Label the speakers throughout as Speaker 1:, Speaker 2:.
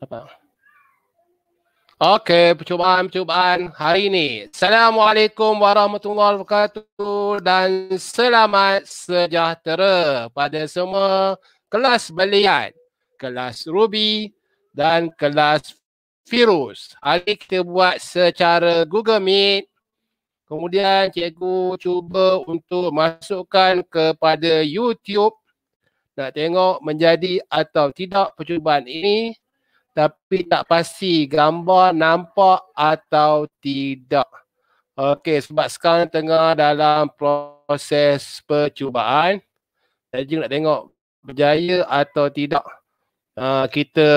Speaker 1: apa? Okey, percubaan, percubaan hari ini. Assalamualaikum warahmatullahi wabarakatuh dan selamat sejahtera pada semua kelas beliat, kelas Ruby dan kelas Virus. Hari ini kita buat secara Google Meet. Kemudian cikgu cuba untuk masukkan kepada YouTube nak tengok menjadi atau tidak percubaan ini tapi tak pasti gambar nampak atau tidak. Okey, sebab sekarang tengah dalam proses percubaan. Saya nak tengok berjaya atau tidak. Uh, kita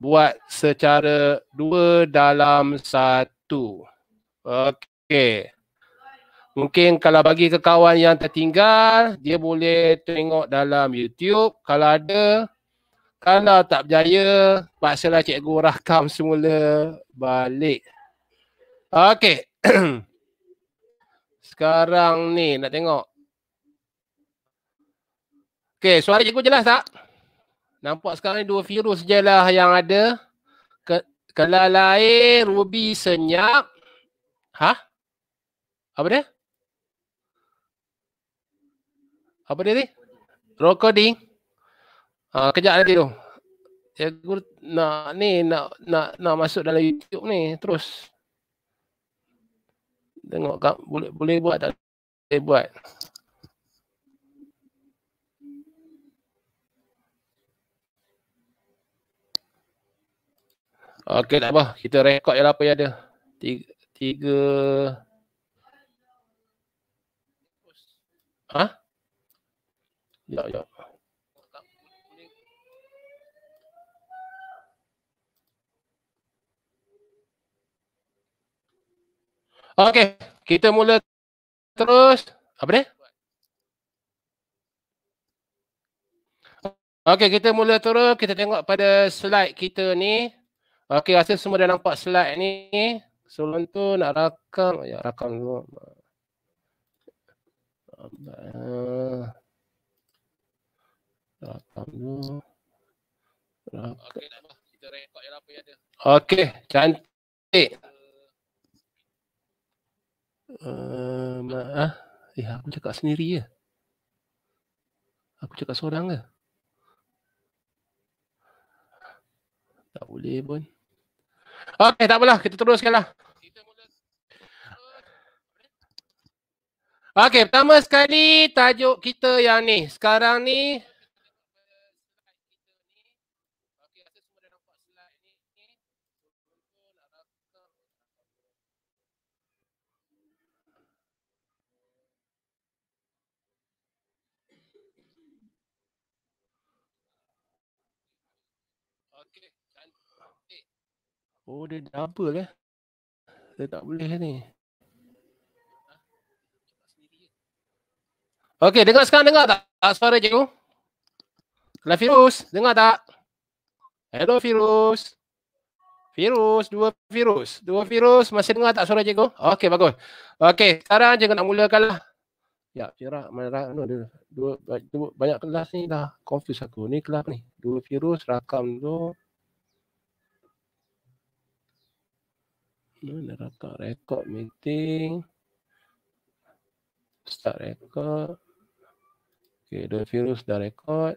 Speaker 1: buat secara dua dalam satu. Okey. Mungkin kalau bagi ke kawan yang tertinggal, dia boleh tengok dalam YouTube. Kalau ada, kalau tak berjaya, paksalah cikgu rakam semula balik. Okey. Sekarang ni nak tengok. Okey, suara cikgu jelas tak? Nampak sekarang ni dua virus je lah yang ada. Ke lain, ruby senyap. Ha? Apa dia? Apa dia ni? Recording. Ha, kejap lagi tu. Ya guru nak ni nak nak nak masuk dalam YouTube ni terus. Tengok kak boleh boleh buat tak boleh buat. Okey tak apa kita rekod jelah apa yang ada. Tiga, tiga Ha? Jap, jap. Okey, kita mula terus. Apa ni? Okey, kita mula terus. Kita tengok pada slide kita ni. Okey, rasa semua dah nampak slide ni. Sebelum tu nak rakam. Ya, rakam dulu. Rakam lah Okey, cantik. Uh, ah, eh, aku cakap sendiri ya. Aku cakap seorang ke? Tak boleh pun. Okey, tak apalah. Kita teruskanlah. Okey, pertama sekali tajuk kita yang ni. Sekarang ni, Oh dia double lah, eh? ke? Dia tak boleh lah ni. Okey, dengar sekarang dengar tak suara cikgu? Kelas virus, dengar tak? Hello virus. Virus, dua virus. Dua virus, masih dengar tak suara cikgu? Okey, bagus. Okey, sekarang cikgu nak mulakan lah. Ya, Fira, mana dah no, ada dua, dua banyak kelas ni dah confuse aku. Ni kelas ni. Dua virus rakam tu. Dua... mana rakam rekod meeting start rekod okey the virus dah rekod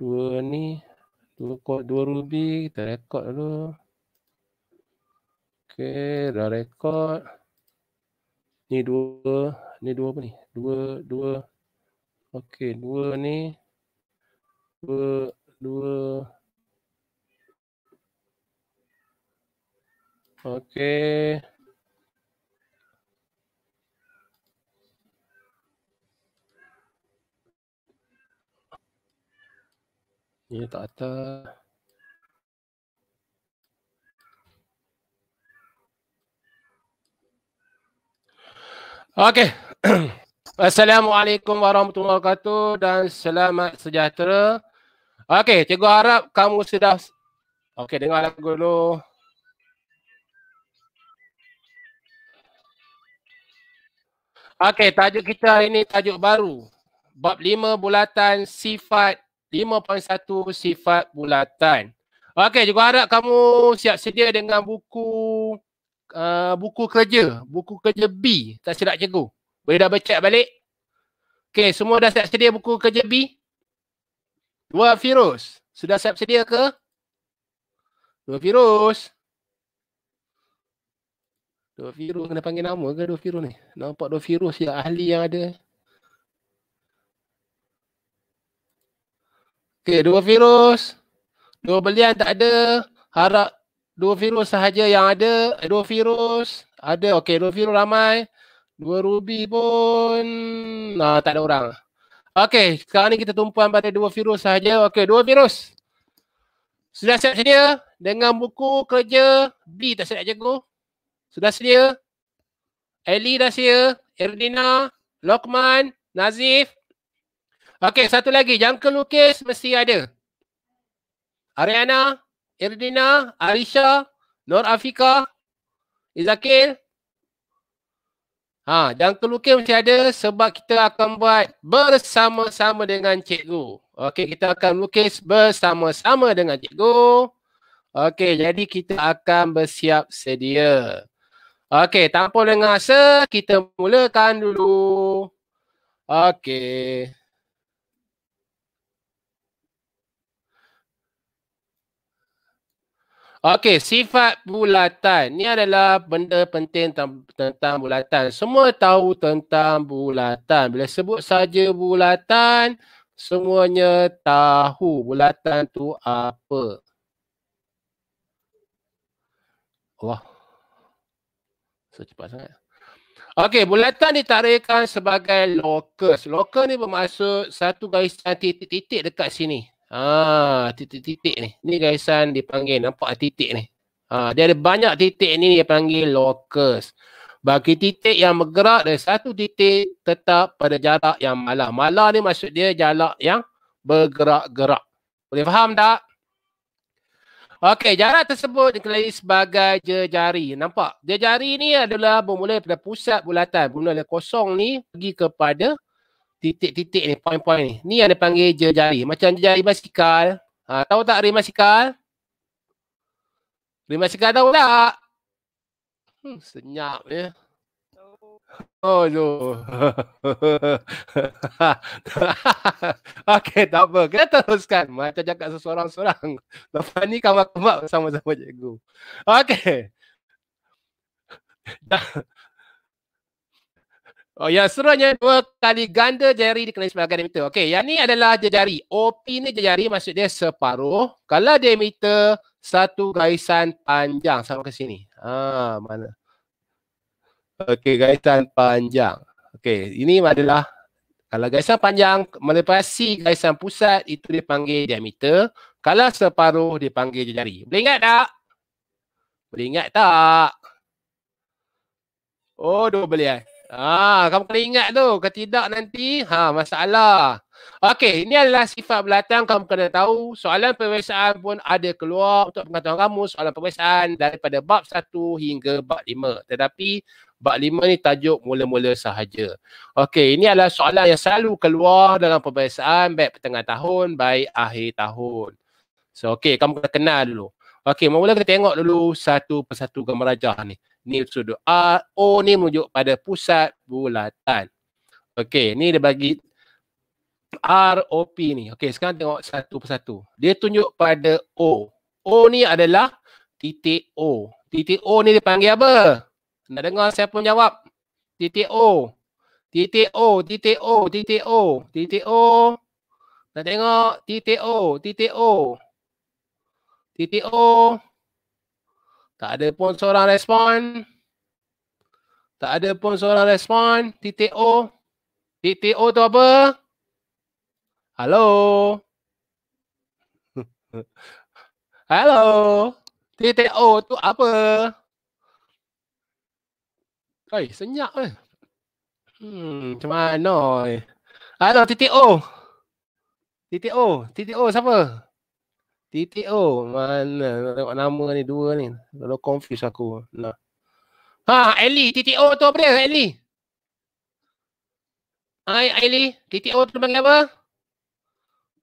Speaker 1: dua ni dua kod dua ruby kita rekod dulu okey dah rekod ni dua ni dua apa ni dua dua okey dua ni dua dua Oke. Okay. Ini tak ada. Okey. Assalamualaikum warahmatullahi wabarakatuh dan selamat sejahtera. Okey, cikgu harap kamu sudah Okey, dengar lagu dulu. Okey, tajuk kita hari ini tajuk baru. Bab lima bulatan sifat 5.1 sifat bulatan. Okey, juga harap kamu siap sedia dengan buku uh, buku kerja, buku kerja B. Tak silap cikgu. Boleh dah baca balik? Okey, semua dah siap sedia buku kerja B? Dua virus. Sudah siap sedia ke? Dua virus. Dua virus kena panggil nama ke Dua virus ni? Nampak Dua virus? yang ahli yang ada. Okey, Dua virus. Dua belian tak ada. Harap Dua virus sahaja yang ada. Eh, dua virus Ada. Okey, Dua virus ramai. Dua rubi pun. Nah, tak ada orang. Okey, sekarang ni kita tumpuan pada Dua virus sahaja. Okey, Dua virus. Sudah siap sedia dengan buku kerja B tak silap cikgu. Sudah sedia? Ellie dah sedia? Erdina? Lokman? Nazif? Okey, satu lagi. Jangka lukis mesti ada. Ariana? Erdina? Arisha? Nur Afika? Izakil? Ha, jangan lukis mesti ada sebab kita akan buat bersama-sama dengan cikgu. Okey, kita akan lukis bersama-sama dengan cikgu. Okey, jadi kita akan bersiap sedia. Okey, tanpa dengar se, kita mulakan dulu. Okey. Okey, sifat bulatan. Ni adalah benda penting tentang, tentang bulatan. Semua tahu tentang bulatan. Bila sebut saja bulatan, semuanya tahu bulatan tu apa. Wah, So cepat sangat. Okey, bulatan ditarikan sebagai locus. Locus ni bermaksud satu garisan titik-titik dekat sini. Ah, titik-titik ni. Ni garisan dipanggil nampak titik ni. Ha, dia ada banyak titik ni dia panggil locus. Bagi titik yang bergerak dari satu titik tetap pada jarak yang malah. Malah ni maksud dia jarak yang bergerak-gerak. Boleh faham tak? Okey, jarak tersebut dikenali sebagai jejari. Nampak? Jejari ni adalah bermula daripada pusat bulatan. Bermula kosong ni pergi kepada titik-titik ni, poin-poin ni. Ni yang dipanggil jejari. Macam jejari masikal. Ha, tahu tak rim masikal? Rim basikal tahu tak? Hmm, senyap ya. Oh, no. okay, tak apa. Kita teruskan. Macam cakap seseorang-seorang. Lepas ni kamar-kamar sama-sama cikgu. Okay. Oh, yang seronya dua kali ganda jari dikenali sebagai diameter. Okey, yang ni adalah jari. OP ni jari maksud dia separuh. Kalau diameter satu garisan panjang sama ke sini. Ah, mana? Okey, gaisan panjang. Okey, ini adalah kalau gaisan panjang melepasi gaisan pusat itu dipanggil diameter. Kalau separuh dipanggil jari. Boleh ingat tak? Boleh ingat tak? Oh, dua boleh eh. Ah, kamu kena ingat tu. Kalau tidak nanti, ha masalah. Okey, ini adalah sifat belatang kamu kena tahu. Soalan perbezaan pun ada keluar untuk pengetahuan kamu soalan perbezaan daripada bab 1 hingga bab 5. Tetapi Bak lima ni tajuk mula-mula sahaja. Okey, ini adalah soalan yang selalu keluar dalam perbahasan baik pertengahan tahun, baik akhir tahun. So, okey, kamu kena kenal dulu. Okey, mula-mula kita tengok dulu satu persatu gambar rajah ni. Ni sudut A, O ni menunjuk pada pusat bulatan. Okey, ni dia bagi ROP ni. Okey, sekarang tengok satu persatu. Dia tunjuk pada O. O ni adalah titik O. Titik O ni dipanggil apa? Nak dengar siapa menjawab? Titik O. Titik O, titik O, titik O, titik O. Nak tengok titik O, titik O. Titik O. Tak ada pun seorang respon. Tak ada pun seorang respon. Titik O. Titik O tu apa? Hello. Hello. Titik O tu apa? Oi, senyap eh. Hmm, macam mana oi? Ada titik O. Titik O, titik O siapa? Titik O, mana tengok nama ni dua ni. Lalu confuse aku. Nah. Ha, Eli, titik O tu apa dia, Eli? Hai, Eli, titik O tu panggil apa?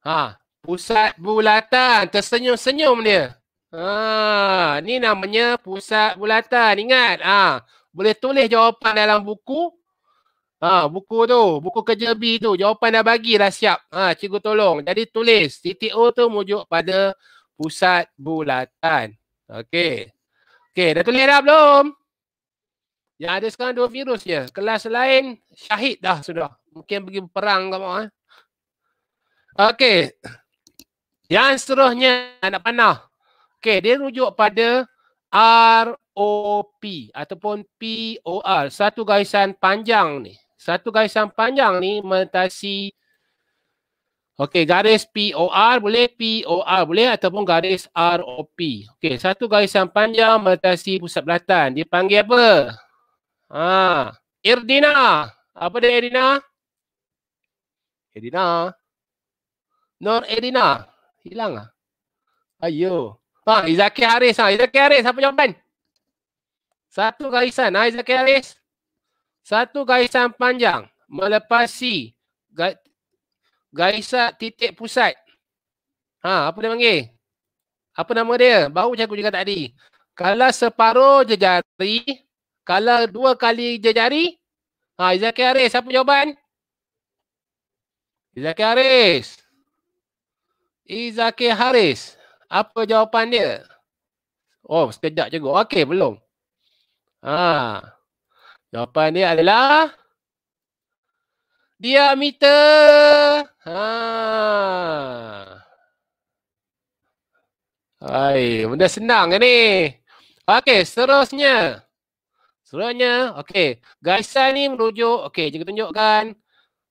Speaker 1: Ha, pusat bulatan, tersenyum-senyum dia. Ha, ni namanya pusat bulatan. Ingat, ha, boleh tulis jawapan dalam buku ha, buku tu, buku kerja B tu, jawapan dah bagi dah siap. Ha, cikgu tolong. Jadi tulis, TTO tu merujuk pada pusat bulatan. Okay, okay dah tulis dah belum? Yang ada sekarang dua virus je. Kelas lain syahid dah sudah. Mungkin pergi perang kamu eh. Ha? Okay, Yang seterusnya anak panah. Okay dia rujuk pada R o p ataupun P-O-R. Satu garisan panjang ni. Satu garisan panjang ni melintasi Okey, garis P O R boleh, P O R boleh ataupun garis R O P Okey, satu garisan panjang melintasi pusat belatan. Dia panggil apa? Ha, Irdina. Apa dia Irdina? Irdina. Nor Irdina. Hilang ah. Ayo. Ha, Izaki Haris ah. Ha, Izaki Haris, siapa jawapan? Satu garisan Isaac Harris. Satu garisan panjang melepasi garisan titik pusat. Ha, apa dia panggil? Apa nama dia? Baru macam aku cakap tadi. Kalau separuh jari, kalau dua kali jari, ha, Izaki Haris, apa jawapan? Izaki Haris. Izaki Haris. Apa jawapan dia? Oh, sekejap je. Okey, belum. Ha. Jawapan dia adalah diameter. Ha. Hai, benda senang ke ni? Okey, seterusnya. Seterusnya, okey. Garisan ni merujuk, okey, jangan tunjukkan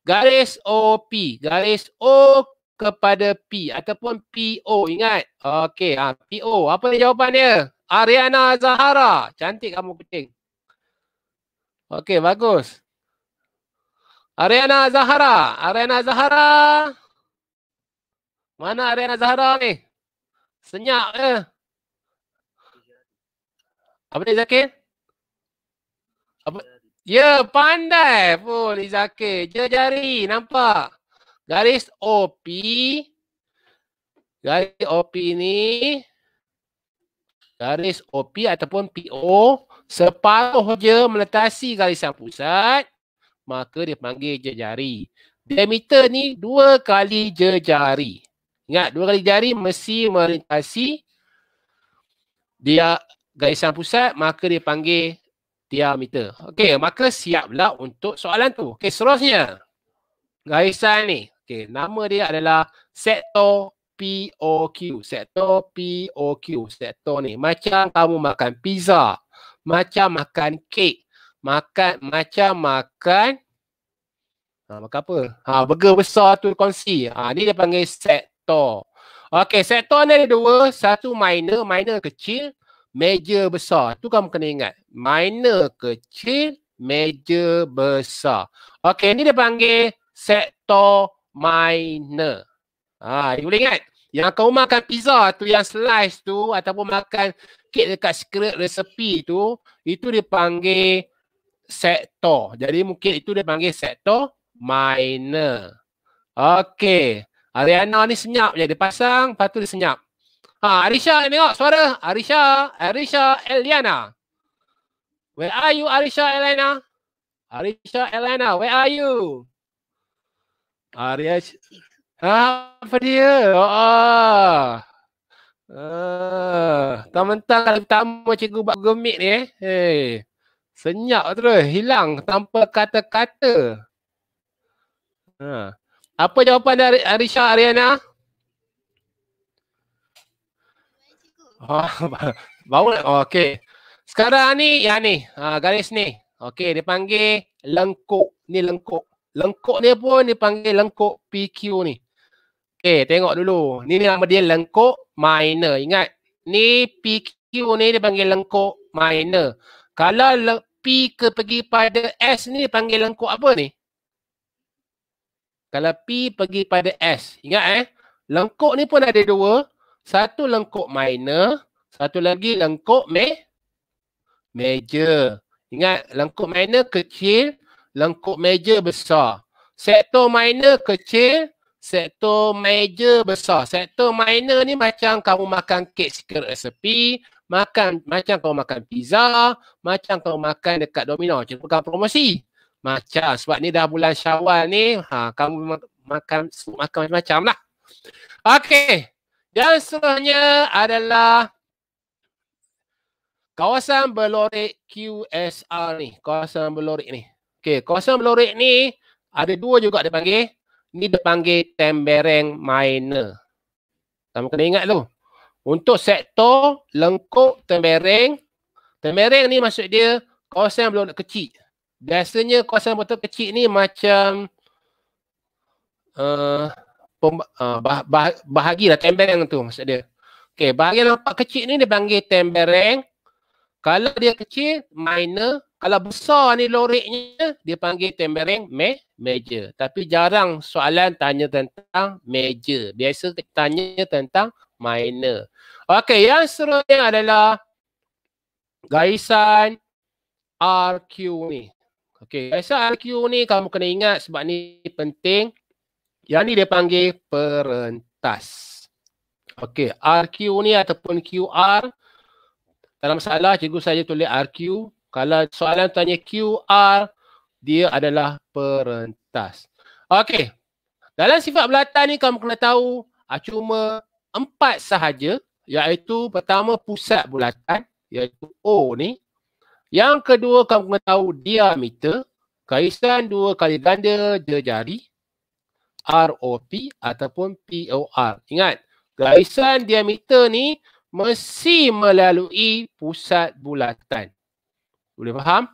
Speaker 1: garis OP, garis O kepada P ataupun PO ingat. Okey, ha, PO. Apa jawapan dia? Ariana Zahara. Cantik kamu kucing. Okey, bagus. Ariana Zahara. Ariana Zahara. Mana Ariana Zahara ni? Senyap ke? Apa ni Zakir? Apa? Ya, pandai pun Zakir. Jari-jari, nampak? Garis OP. Garis OP ni garis OP ataupun PO separuh je meletasi garisan pusat, maka dia panggil jari Diameter ni dua kali jari, Ingat, dua kali jari mesti melintasi dia garisan pusat, maka dia panggil diameter. Okey, maka siaplah untuk soalan tu. Okey, seterusnya. Garisan ni. Okey, nama dia adalah sektor POQ. Sektor POQ. Sektor ni. Macam kamu makan pizza. Macam makan kek. Makan, macam makan. Ha, makan apa? Ha, burger besar tu kongsi. Ha, ni dia panggil sektor. Okey, sektor ni ada dua. Satu minor, minor kecil. Major besar. Tu kamu kena ingat. Minor kecil, major besar. Okey, ni dia panggil sektor minor. Ah, you boleh ingat? Yang kau makan pizza tu yang slice tu ataupun makan kek dekat secret recipe tu, itu dipanggil sektor. Jadi mungkin itu dipanggil sektor minor. Okey. Ariana ni senyap je. Dia pasang, lepas tu dia senyap. Ha, Arisha tengok suara. Arisha, Arisha Eliana. Where are you Arisha Eliana? Arisha Eliana, where are you? Arisha apa dia? Oh. Ah. Tak mentang kalau pertama cikgu buat gemik ni eh. Hey. Senyap terus. Hilang tanpa kata-kata. Ha. Apa jawapan dari Arisha Ariana? Oh, bau. Oh, Okey. Sekarang ni yang ni, ha, garis ni. Okay, dia panggil lengkuk. Ni lengkuk. Lengkuk ni pun dipanggil lengkuk PQ ni. Okay, tengok dulu. Ni nama dia lengkok minor. Ingat. Ni PQ ni dia panggil lengkok minor. Kalau le- P ke pergi pada S ni dia panggil lengkok apa ni? Kalau P pergi pada S. Ingat eh. Lengkok ni pun ada dua. Satu lengkok minor. Satu lagi lengkok me major. Ingat lengkok minor kecil. Lengkok major besar. Sektor minor kecil sektor major besar. Sektor minor ni macam kamu makan kek secret recipe, makan macam kamu makan pizza, macam kamu makan dekat Domino, macam bukan promosi. Macam sebab ni dah bulan Syawal ni, ha kamu makan makan macam-macam lah. Okay, Dan seterusnya adalah kawasan belorik QSR ni, kawasan belorik ni. Okay, kawasan belorik ni ada dua juga dia panggil. Ni dia panggil tembereng minor. Sama kena ingat tu. Untuk sektor lengkuk tembereng, tembereng ni maksud dia kawasan belum kecil. Biasanya kawasan betul kecil ni macam uh, uh, bah, bahagilah tembereng tu maksud dia. Okay, bahagian lapak kecil ni dia panggil tembereng. Kalau dia kecil, minor. Kalau besar ni loriknya, dia panggil tembereng me, meja. Tapi jarang soalan tanya tentang meja. Biasa tanya tentang minor. Okey, yang seterusnya adalah gaisan RQ ni. Okey, gaisan RQ ni kamu kena ingat sebab ni penting. Yang ni dia panggil perentas. Okey, RQ ni ataupun QR. Dalam masalah, cikgu saya tulis RQ. Kalau soalan tanya QR, dia adalah perentas. Okey. Dalam sifat belatan ni kamu kena tahu ah, cuma empat sahaja iaitu pertama pusat bulatan iaitu O ni. Yang kedua kamu kena tahu diameter. Kaisan dua kali ganda jari ROP ataupun POR. Ingat, kaisan diameter ni mesti melalui pusat bulatan. Boleh faham?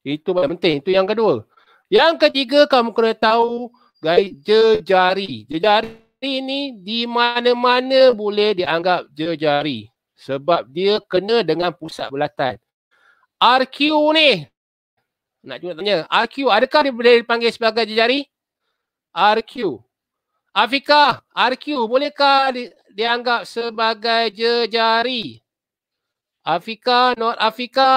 Speaker 1: Itu paling penting. Itu yang kedua. Yang ketiga kamu kena tahu guys, jejari. Jejari ini di mana-mana boleh dianggap jejari. Sebab dia kena dengan pusat bulatan. RQ ni. Nak cuba tanya. RQ adakah dia boleh dipanggil sebagai jejari? RQ. Afika, RQ bolehkah di, dianggap sebagai jejari? Afika, not Afika.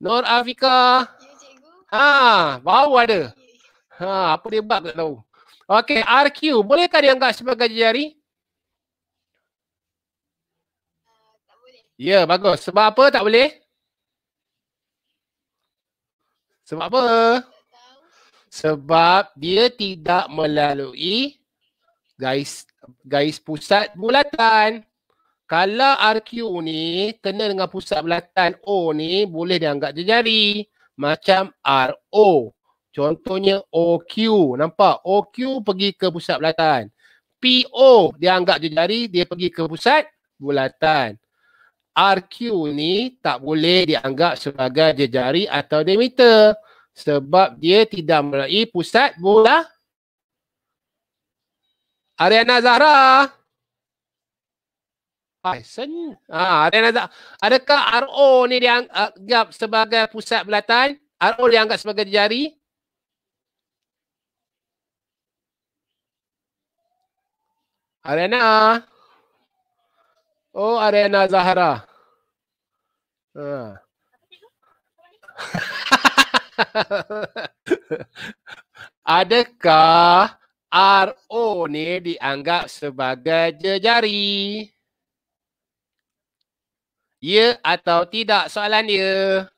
Speaker 1: Nur Afika. Ya, cikgu. Ha, bau ada. Ha, apa dia buat eh, tak tahu. Okey, RQ, bolehkah dianggap sebagai jari? Ya, bagus. Sebab apa tak boleh? Sebab apa? Sebab dia tidak melalui guys guys pusat bulatan. Kalau RQ ni kena dengan pusat belatan O ni boleh dianggap jejari. Macam RO. Contohnya OQ. Nampak? OQ pergi ke pusat belatan. PO dianggap jejari dia pergi ke pusat bulatan. RQ ni tak boleh dianggap sebagai jejari atau diameter sebab dia tidak melalui pusat bola. Ariana Zahra. Hai, sen. Ah, ha, ada adakah RO ni dianggap sebagai pusat belatan? RO dianggap sebagai jari? Arena. Oh, Arena Zahara. Ha. Ah. adakah RO ni dianggap sebagai jejari? Ya atau tidak soalan dia?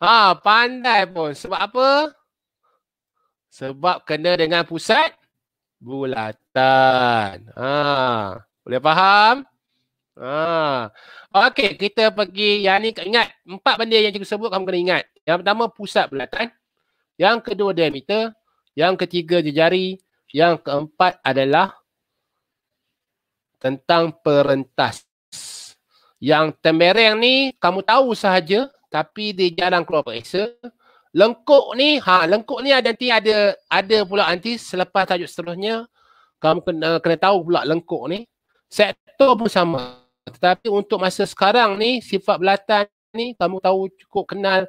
Speaker 1: Ha, pandai pun. Sebab apa? Sebab kena dengan pusat bulatan. Ha, boleh faham? Ha. Okey, kita pergi yang ni ingat empat benda yang cikgu sebut kamu kena ingat. Yang pertama pusat bulatan, yang kedua diameter, yang ketiga jari, yang keempat adalah tentang perentas. Yang tembereng ni kamu tahu sahaja tapi dia jarang keluar periksa. Lengkuk ni, ha, lengkuk ni ada nanti ada ada pula nanti selepas tajuk seterusnya kamu kena kena tahu pula lengkuk ni. Sektor pun sama. Tetapi untuk masa sekarang ni sifat belatan ni kamu tahu cukup kenal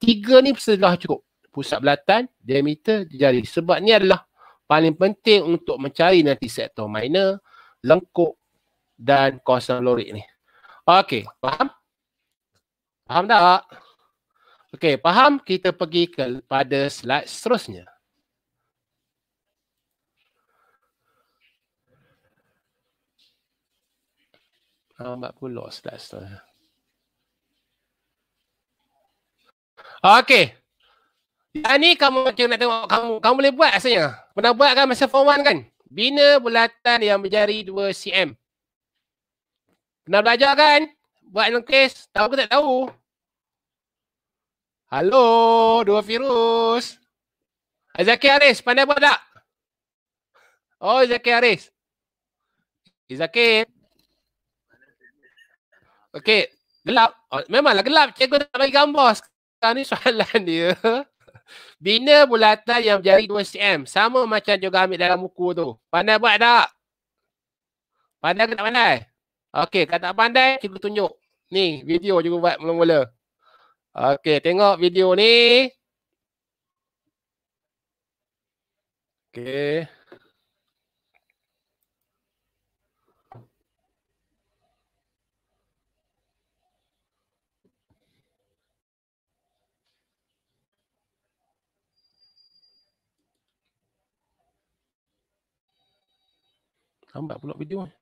Speaker 1: tiga ni sudah cukup. Pusat belatan, diameter, jari. Sebab ni adalah paling penting untuk mencari nanti sektor minor, lengkuk dan kawasan lorik ni. Okey, faham? Faham tak? Okey, faham? Kita pergi ke pada slide seterusnya. Nampak pula slide seterusnya. Okey, yang ni kamu macam nak tengok kamu. Kamu boleh buat asalnya. Pernah buat kan masa form 1 kan? Bina bulatan yang berjari 2 cm. Pernah belajar kan? Buat dalam kes. Tahu ke tak tahu? Halo, dua virus. Zaki Aris, pandai buat tak? Oh, Zaki Aris. Zaki. Okey, gelap. Oh, memanglah gelap. Cikgu tak bagi gambar sekarang ni soalan dia. Bina bulatan yang berjari 2 cm. Sama macam juga ambil dalam muka tu. Pandai buat tak? Pandai ke tak pandai? Okey, kalau tak pandai, cikgu tunjuk. Ni, video cikgu buat mula-mula. Okey, tengok video ni. Okey. mbak pula video eh. ni.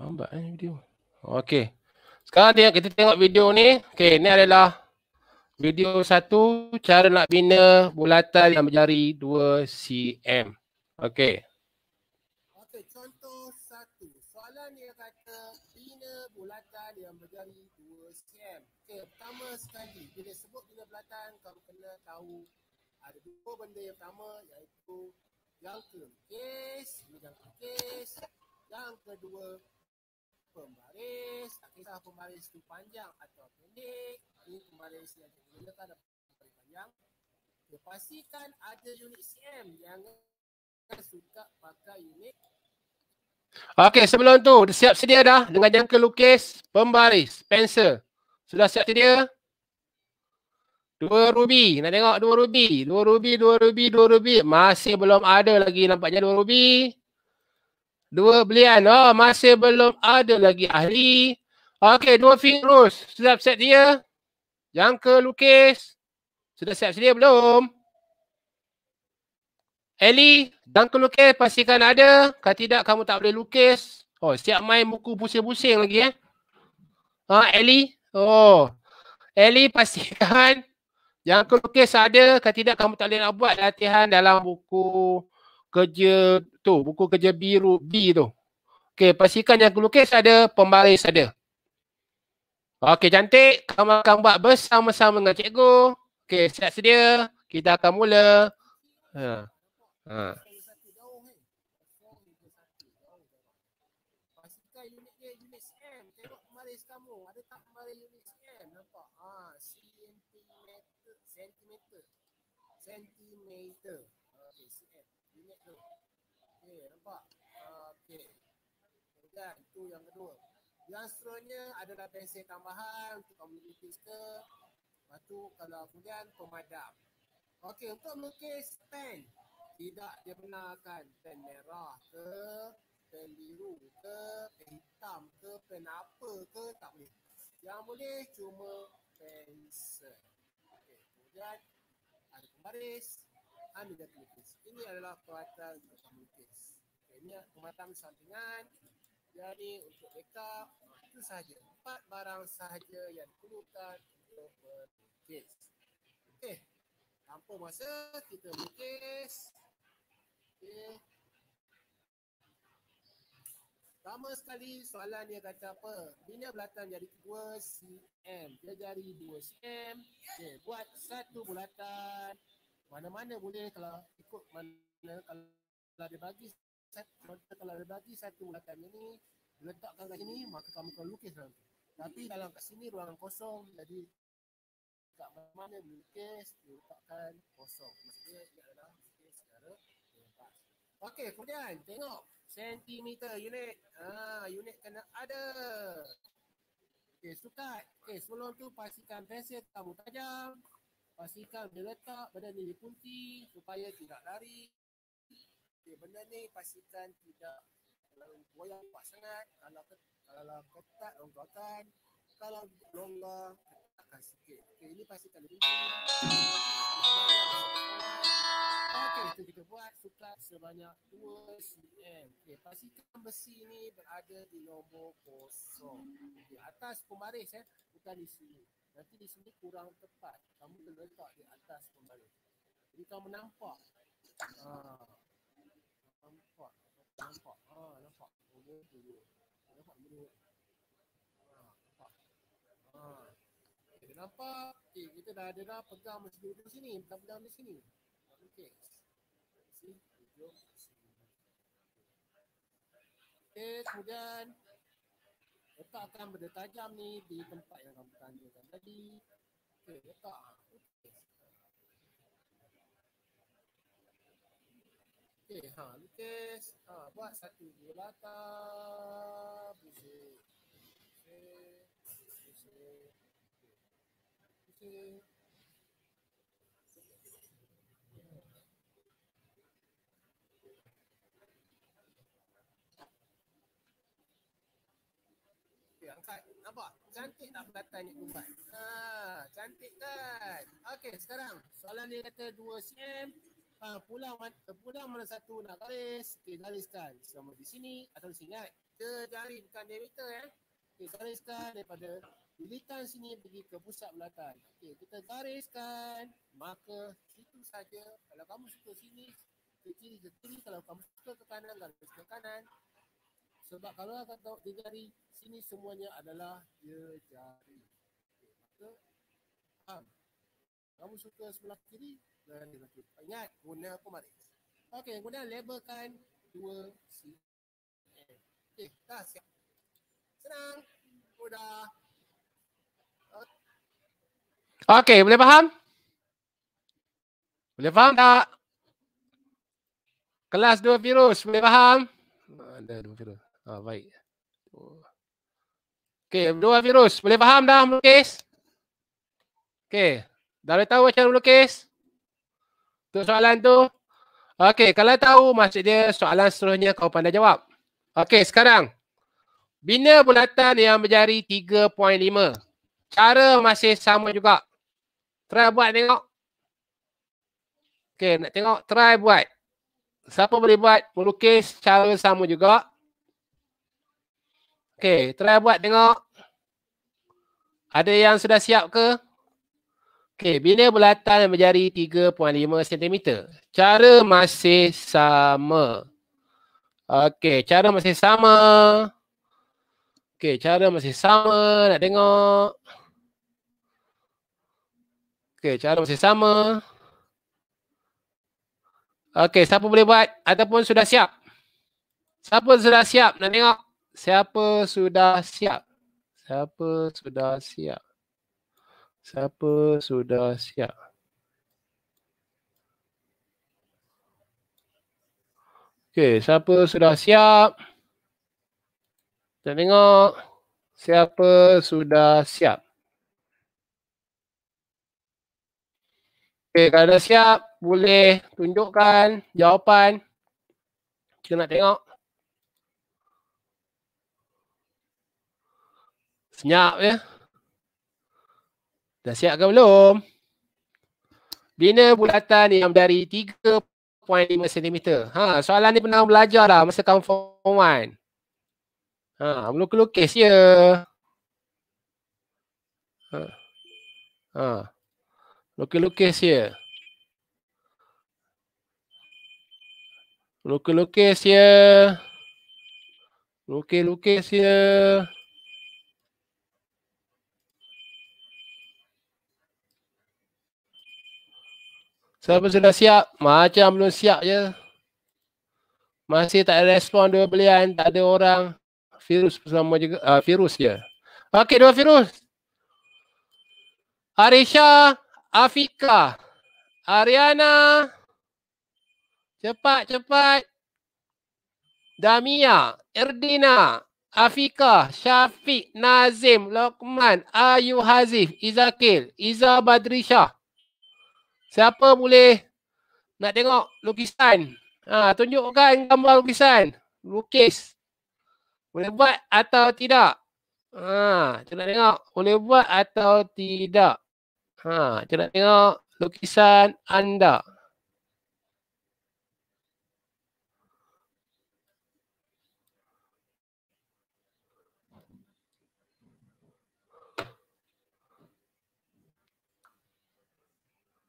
Speaker 1: Lambat eh video. Okey. Sekarang dia kita tengok video ni. Okey, ni adalah video satu cara nak bina bulatan yang berjari 2 cm. Okey. Okey, contoh satu. Soalan dia kata bina bulatan yang berjari 2 cm. Okey, pertama sekali bila sebut bina bulatan kau kena tahu ada dua benda yang pertama iaitu jangka kes, bina kes. Yang kedua pembaris, tak kisah pembaris itu panjang atau pendek, ini pembaris yang digunakan adalah pembaris panjang. Dia pastikan ada unit CM yang suka pakai unit. Okey, sebelum tu siap sedia dah dengan jangka lukis, pembaris, pensel. Sudah siap sedia? Dua rubi. Nak tengok dua rubi. Dua rubi, dua rubi, dua rubi. Masih belum ada lagi nampaknya dua rubi. Dua belian. Oh, masih belum ada lagi ahli. Okey, dua fingerus. Sudah set dia? Jangka lukis. Sudah siap dia belum? Ellie, jangka lukis pastikan ada. Kalau tidak, kamu tak boleh lukis. Oh, siap main buku pusing-pusing lagi eh. Ha, Eli. Oh. Eli pastikan jangka lukis ada. Kalau tidak, kamu tak boleh nak buat latihan dalam buku pusing kerja tu buku kerja biru B tu. Okey, pastikan yang lukis ada pembaris ada. Okey, cantik. Kamu akan buat bersama-sama dengan cikgu. Okey, siap sedia. Kita akan mula. Ha. Ha. lesen tambahan untuk komunitis ke Lepas tu kalau kemudian pemadam Okey untuk lukis pen Tidak dia benarkan pen merah ke Pen biru ke Pen hitam ke Pen apa ke tak boleh Yang boleh cuma pensel Okey kemudian ada pembaris anda dia pelukis Ini adalah peralatan untuk melukis Okey ini pemadam sampingan Jadi untuk rekap itu sahaja empat barang sahaja yang diperlukan untuk melukis. Okey, tanpa masa kita lukis. Okey. sama sekali soalan dia kata apa? Bina bulatan jadi 2 cm. Dia jadi 2 cm. Okey, buat satu bulatan. Mana-mana boleh kalau ikut mana kalau dia bagi satu kalau dia bagi satu bulatan ini letakkan kat sini maka kamu akan lukis dalam tapi dalam kat sini ruangan kosong jadi kat mana-mana lukis letakkan kosong maksudnya ia adalah lukis secara bebas Okey, kemudian tengok sentimeter unit. Ah, unit kena ada. Okey, sukat. Okey, sebelum tu pastikan pensel kamu tajam. Pastikan dia letak benda ni dikunci supaya tidak lari. Okey, benda ni pastikan tidak kalau goyang kuat sangat, kalau kalau ketat rongkotan, kalau longgar ketatkan sikit. Okey, ini pasti kalau ini. Okey, itu kita buat suka sebanyak 2 cm. Okey, pastikan besi ni berada di nombor kosong. Di atas pembaris eh, bukan di sini. Nanti di sini kurang tepat. Kamu kena letak di atas pembaris. Jadi kamu nampak. Ah nampak ha nampak orang oh, nampak dia ha nampak ah. kita nampak kita dah ada dah pegang mesin di sini tak pegang di sini okey sini jom okey kemudian letakkan benda tajam ni di tempat yang kamu tanjakan tadi okey letak okey Okey, ha, lukis. Ha, buat satu dua latar. Pusing. Pusing. Pusing. Pusing. Okey, Nampak? Cantik tak perkataan ni buat? Ha, cantik kan? Okay, sekarang soalan dia kata 2 cm ha, ah, pulang pulang mana satu nak garis, okey gariskan sama di sini atau di sini kan. Ke jari bukan diameter eh. Okey gariskan daripada militan sini pergi ke pusat belakang. Okay, kita gariskan maka situ saja. Kalau kamu suka sini ke kiri ke kiri, kalau kamu suka ke kanan garis ke kanan. Sebab kalau akan tahu di jari sini semuanya adalah dia jari. Okey maka ha, kamu suka sebelah kiri, dan lain Ingat guna pemaris. Okey, yang kemudian labelkan 2 C. Okey, dah siap. Senang, mudah. Okey, boleh faham? Boleh faham tak? Kelas 2 virus, boleh faham? Ada 2 virus. Ah, baik. Okey, dua virus. Boleh faham dah melukis? Okey. Dah boleh tahu macam melukis? Untuk soalan tu. Okey, kalau tahu maksud dia soalan seterusnya kau pandai jawab. Okey, sekarang. Bina bulatan yang berjari 3.5. Cara masih sama juga. Try buat tengok. Okey, nak tengok. Try buat. Siapa boleh buat melukis cara sama juga. Okey, try buat tengok. Ada yang sudah siap ke? Okey, bila bulatan berjari 3.5 cm? Cara masih sama. Okey, cara masih sama. Okey, cara masih sama. Nak tengok. Okey, cara masih sama. Okey, siapa boleh buat ataupun sudah siap? Siapa sudah siap? Nak tengok. Siapa sudah siap? Siapa sudah siap? Siapa sudah siap? Okey, siapa sudah siap? Kita tengok siapa sudah siap. Okey, kalau dah siap boleh tunjukkan jawapan. Kita nak tengok. Senyap ya. Eh? Dah siap ke belum? Bina bulatan yang dari 3.5 cm. Ha, soalan ni pernah belajar dah masa kamu form 1. Ha, melukis-lukis je. Ha. Ha. Lukis-lukis je. Lukis-lukis je. Lukis-lukis je. Siapa sudah siap? Macam belum siap je. Masih tak ada respon dua belian, tak ada orang. Virus bersama juga, uh, virus je. Okey, dua virus. Arisha, Afika, Ariana, cepat cepat. Damia, Erdina, Afika, Syafiq, Nazim, Lokman, Ayu Hazif, Izakil, Iza Badrisha. Siapa boleh nak tengok lukisan? Ha, tunjukkan gambar lukisan. Lukis. Boleh buat atau tidak? Ha, cuba tengok. Boleh buat atau tidak? Ha, cuba tengok lukisan anda.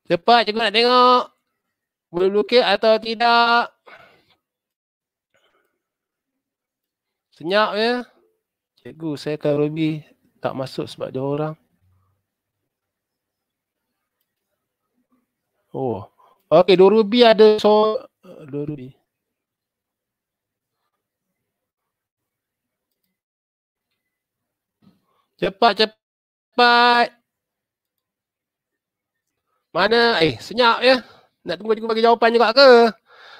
Speaker 1: Cepat cikgu nak tengok. Boleh lukis atau tidak. Senyap ya. Cikgu saya akan Ruby tak masuk sebab dia orang. Oh. Okey, dua Ruby ada so eh, dua Ruby. Cepat cepat. Mana eh senyap ya. Nak tunggu juga bagi jawapan juga ke?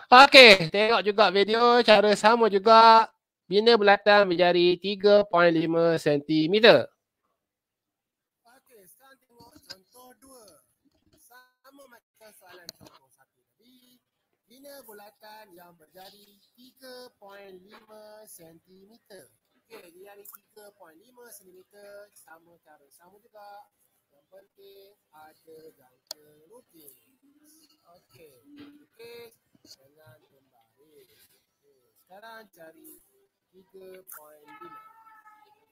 Speaker 1: Okey, tengok juga video cara sama juga bina bulatan menjadi 3.5 cm. Okey, sekarang tengok contoh 2. Sama macam soalan contoh 1 tadi. Bina bulatan yang menjadi 3.5 cm. Okey, dia ni 3.5 cm sama cara sama juga penting ada jangka rutin. Okey, dengan pembaris. Okay. Sekarang cari 3.5.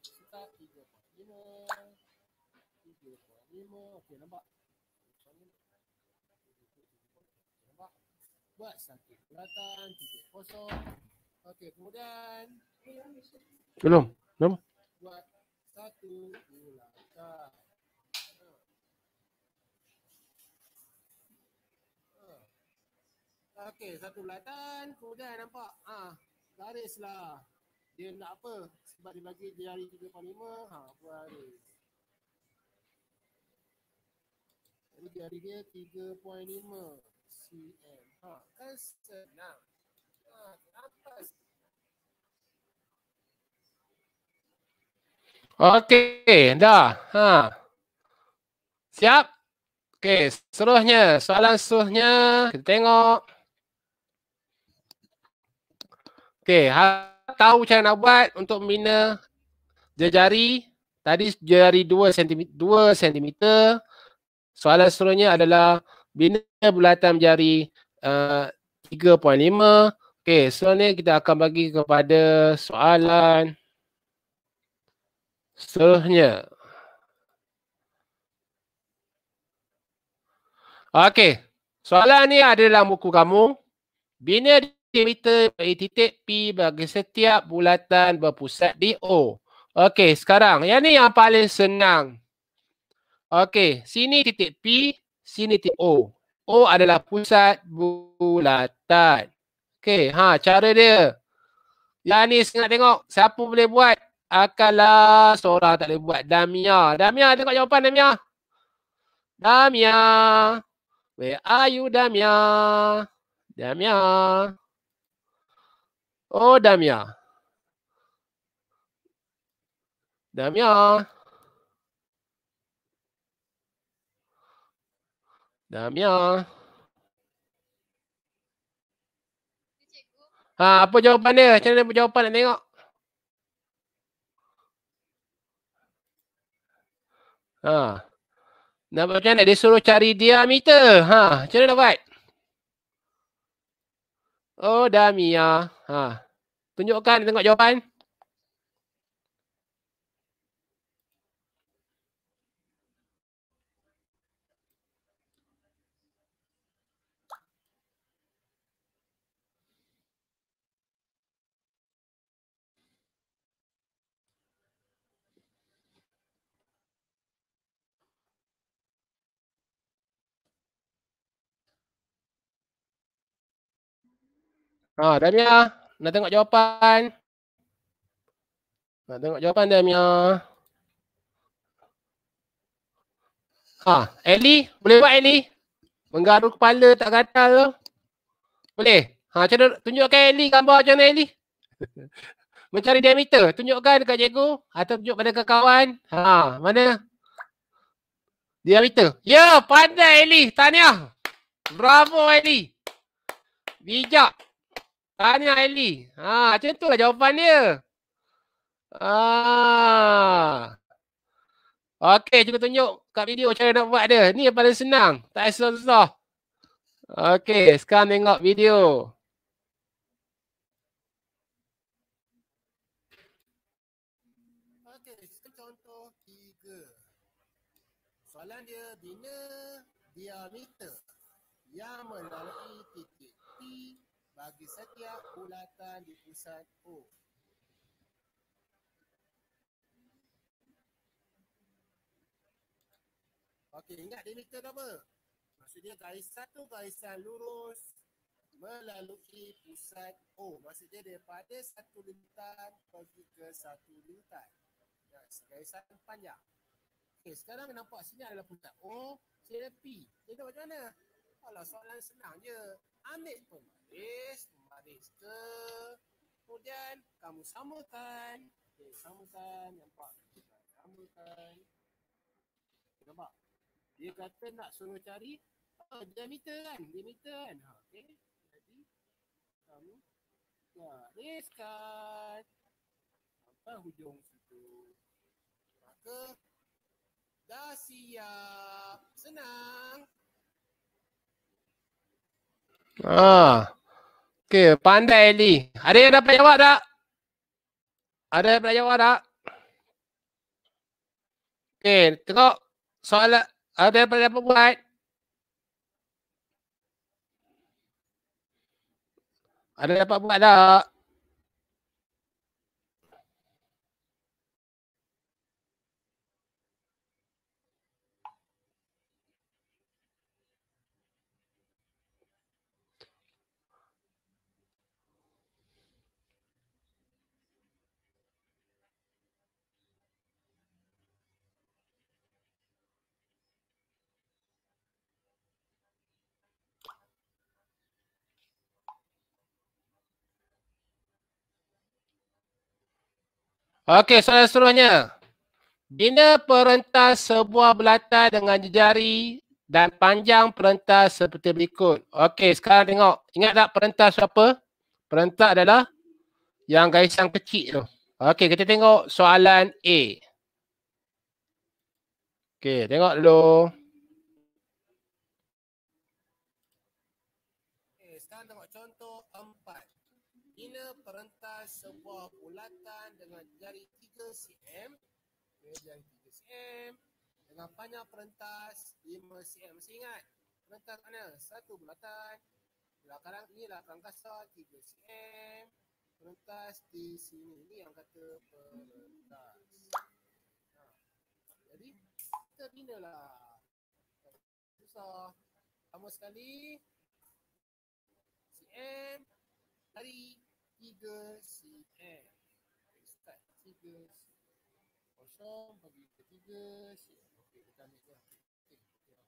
Speaker 1: Start 3.5. 3.5. Okey, nampak? Nampak? satu peratan, 3 kosong. Okey, kemudian. Belum. Belum. Buat satu bulatan. Okey, satu latan Kemudian nampak ah ha, garis lah. Dia nak apa? Sebab dia bagi jari 3.5. Ha, garis. Jadi jari dia 3.5 cm. Ha, kan senang. Ha, kenapa? Okey, dah. Ha. Siap? Okey, seterusnya. Soalan seterusnya. Kita tengok. Okey, ha, tahu cara nak buat untuk membina jejari. Tadi jari 2 cm, 2 cm. Soalan seterusnya adalah bina bulatan jari uh, 3.5. Okey, seterusnya kita akan bagi kepada soalan seterusnya. Okey, soalan ni ada dalam buku kamu. Bina cm bagi titik P bagi setiap bulatan berpusat di O. Okey, sekarang yang ni yang paling senang. Okey, sini titik P, sini titik O. O adalah pusat bulatan. Okey, ha cara dia. Yang ni senang tengok siapa boleh buat. Akanlah seorang tak boleh buat. Damia. Damia tengok jawapan Damia. Damia. Where are you Damia? Damia. Oh, Damia. Damia. Damia. Ha, apa jawapan dia? Macam mana jawapan nak tengok? Ha. Nak macam mana? Dia suruh cari diameter. Ha, macam mana nak buat? Oh, Damia. Ha. Tunjukkan, tengok jawapan. Ha, ah, Damia, nak tengok jawapan? Nak tengok jawapan dia, Mia? Ha, Eli, Boleh buat, Eli Menggaruh kepala tak gatal tu. Boleh? Ha, macam mana? Tunjukkan Eli, gambar macam mana, Ellie? Mencari diameter. Tunjukkan dekat cikgu. Atau tunjuk pada kawan. Ha, mana? Diameter. Ya, yeah, pandai, Ellie. Tahniah. Bravo, Eli. Bijak. Tanya Eli. Ha, macam tu lah jawapan dia. Ha. okay, cuba tunjuk kat video cara nak buat dia. Ni yang paling senang. Tak susah-susah. Okay, sekarang tengok video. satu. Okey, ingat diameter tu apa? Maksudnya garisan satu garisan lurus melalui pusat O. Maksudnya daripada satu lintan pergi ke satu lintan. Yes, ya, garisan panjang. Okey, sekarang nampak sini adalah pusat O. Saya ada P. Jadi macam mana? Alah, soalan senang je. Ambil pembaris, pembaris ke Kemudian kamu samakan. Okey, samakan. Nampak? Samakan. Nampak? Dia kata nak suruh cari ha, diameter kan? Diameter kan? Ha, Okey. Jadi kamu ya, riskan hujung itu Maka dah siap. Senang. Ah. Okey, pandai Eli. Ada yang dapat jawab tak? Ada yang dapat jawab tak? Okey, tengok soalan ada yang dapat buat. Ada dapat buat tak? Okey, soalan seterusnya. Bina perentas sebuah belata dengan jari dan panjang perentas seperti berikut. Okey, sekarang tengok. Ingat tak perentas siapa? Perentas adalah yang garis yang kecil tu. Okey, kita tengok soalan A. Okey, tengok dulu. cm kemudian 3 cm dengan panjang perentas 5 cm masih ingat perentas mana satu bulatan belakang ini lah kang 3 cm perentas di sini ini yang kata perentas ha. jadi kita bina lah susah sama sekali cm dari 3 cm ketiga kosong bagi ketiga sih okey kita ambil lah okey okey lah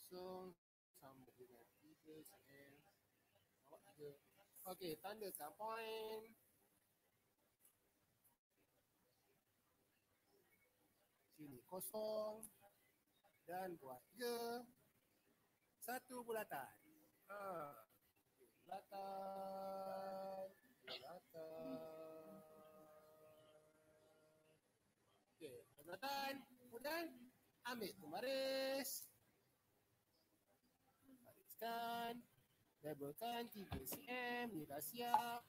Speaker 1: kosong sama dengan tiga sen awak tiga okey tandakan point sini kosong dan buat tiga satu bulatan ha. bulatan rata kemudian, Okey, Jonathan, Mudan, Amir Tumaris. Bariskan. Labelkan 3CM, ni dah siap.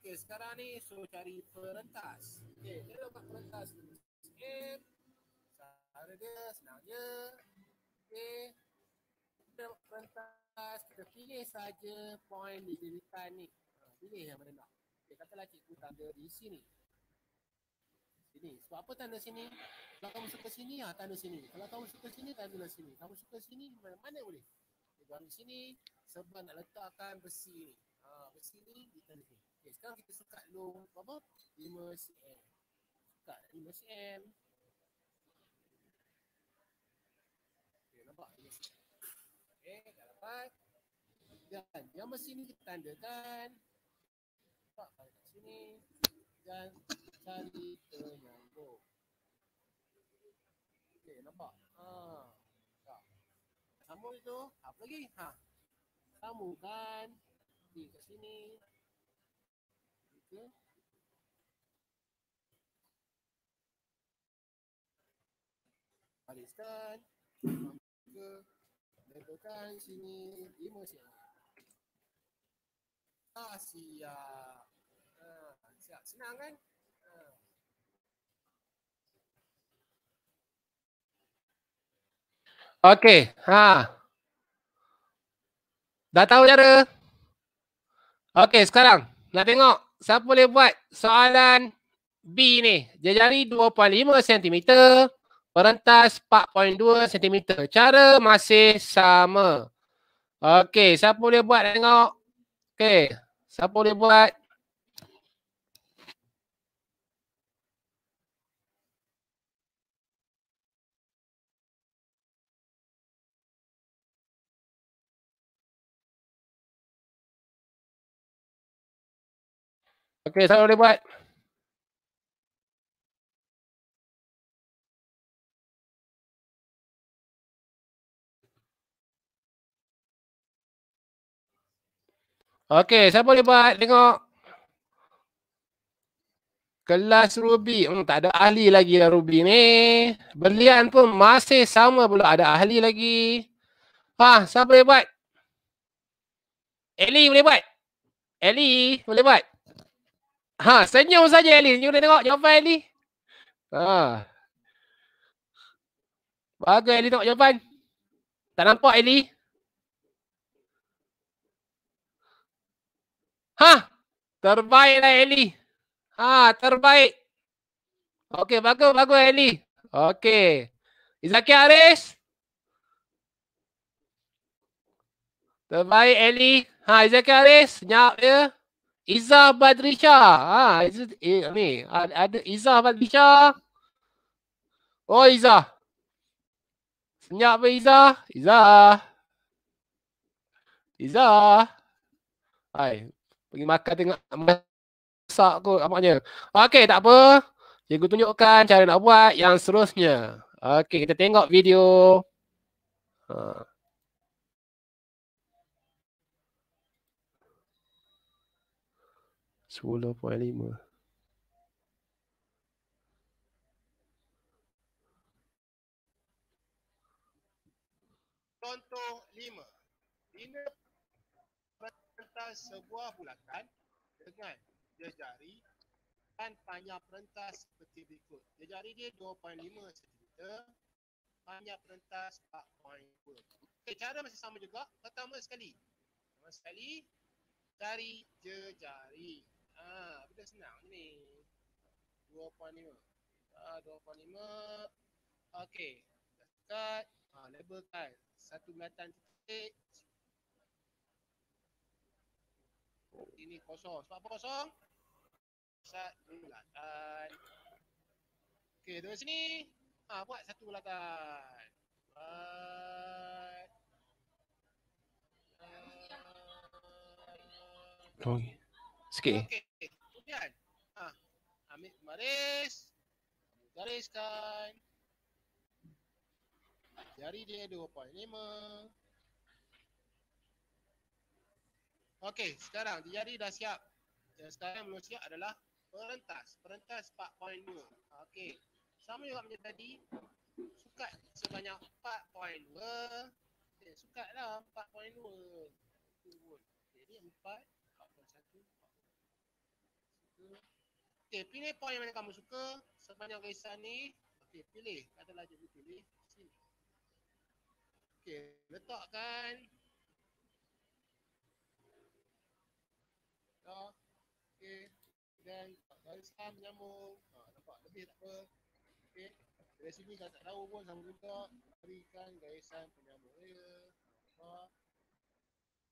Speaker 1: Okey, sekarang ni so cari perentas. Okey, dia dapat perentas 3CM. Cara dia senang je. Okey. Kita perentas, kita pilih saja point di jelitan ni pilih yang mana nak. kata lagi cikgu tanda di sini. Ini. Sebab apa tanda sini? Kalau kamu suka sini, ya tanda sini. Kalau kamu suka sini, tanda lah sini. Kamu suka sini, mana, mana boleh? Cikgu ambil sini, sebab nak letakkan besi ni. Ha, besi ni, di tanda sini. Okay, sekarang kita suka long, apa? 5 cm. Suka 5 cm. nampak? 5 cm. Okay, dah dapat. Dan yang mesin ni kita tandakan nampak sini dan cari penyambung. Okey, nampak? Ha. Tak. itu, apa lagi? Ha. Sambungkan di kat sini. Okey. Bariskan. Lepaskan sini. Lima siap. Ah, Siap. Senang kan? Ha. Okey. Ha. Dah tahu cara? Okey, sekarang nak tengok siapa boleh buat soalan B ni. Jari 2.5 cm, perentas 4.2 cm. Cara masih sama. Okey, siapa boleh buat? Nak tengok. Okey, siapa boleh buat? Okey, saya boleh buat. Okey, saya boleh buat. Tengok. Kelas Ruby. Hmm, tak ada ahli lagi lah Ruby ni. Berlian pun masih sama pula. Ada ahli lagi. Ha, saya boleh buat. Ellie boleh buat. Ellie boleh buat. Ha, senyum saja Ali. Senyum dia tengok jawapan Ali. Ha. Bagus Ali tengok jawapan. Tak nampak Ali. Ha, terbaiklah Ali. Ha, terbaik. Okey, bagus, bagus Ali. Okey. Izaki Aris. Terbaik Ali. Ha, Izaki Aris. Senyap dia. Ya? Iza, Badrisha. Ha, is it, eh, ni, ada Iza, Badrisha. Oh, Iza, Senyap apa, Iza, Iza, Iza, Hai, pergi makan tengok masak aku amaknya. Okey, tak apa. Cikgu tunjukkan cara nak buat yang seterusnya. Okey, kita tengok video. Ha. 10.5 Contoh 5 Bina perintah sebuah bulatan dengan jari dan panjang perintah seperti berikut Jari dia 2.5 cm Panjang perintah 4.2 okay, Cara masih sama juga Pertama sekali Pertama sekali cari jari. Ah, benda senang ni. 2.5. Ah, 2.5. Okey. Dekat ah labelkan satu meratan titik. Ini kosong. Sebab apa kosong? satu bulatan. Okey, dari sini ah buat satu bulatan. Buat. Okey. Sikit. Okay. Amit Maris. Kamu gariskan. Jari dia 2.5. Okey, sekarang jari dah siap. Yang sekarang belum siap adalah perentas. Perentas 4.2. Okey. Sama juga macam tadi. Sukat sebanyak 4.2. Okay, sukatlah 4.2. Jadi 4.2. Okey, pilih poin yang mana kamu suka sepanjang kisah ni. Okey, pilih. Katalah cikgu pilih. Sini. Okey, letakkan. Ya. Okey. Dan garisan menyambung. Ha, nampak lebih tak apa. Okey. Dari sini kalau tak tahu pun sama juga. Berikan garisan penyambung raya. Ha,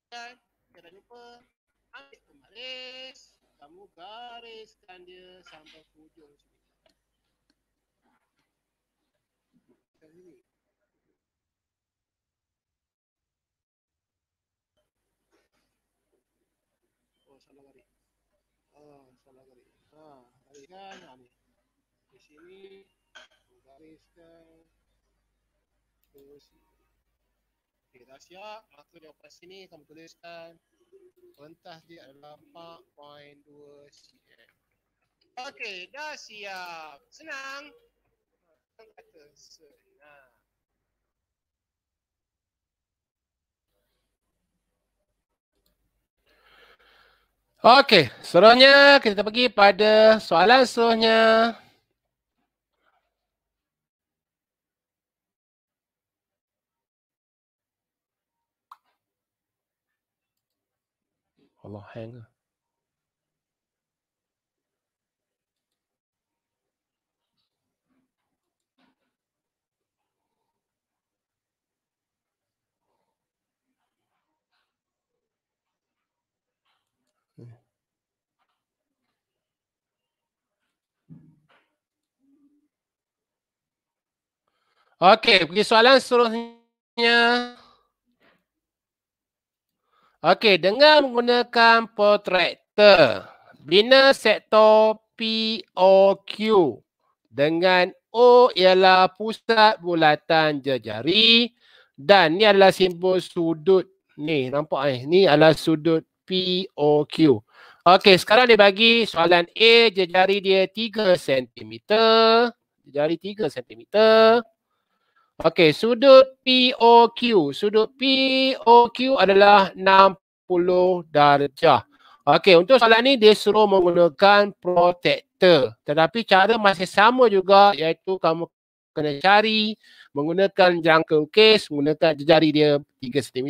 Speaker 1: dan kita dah jumpa. Ambil pembaris kamu gariskan dia sampai hujung sini. Oh, salah garis. Oh, salah garis. Ha, ah, garisan ha, ah, ni. Di sini gariskan terus. Okay, eh, dah siap. Maka dia lepas sini kamu tuliskan Rentas dia adalah 4.2 cm. Okey, dah siap. Senang. Senang Okey, seterusnya kita pergi pada soalan seterusnya. Allah lot hanger. Hmm. Okey, pergi soalan seterusnya. Okey, dengan menggunakan protractor, bina sektor POQ dengan O ialah pusat bulatan jari dan ni adalah simbol sudut ni nampak eh ni adalah sudut POQ. Okey, sekarang dia bagi soalan A jari dia 3 cm. jari 3 cm. Okey, sudut POQ. Sudut POQ adalah 60 darjah. Okey, untuk soalan ni dia suruh menggunakan protector. Tetapi cara masih sama juga iaitu kamu kena cari menggunakan jangka lukis, menggunakan jari dia 3 cm.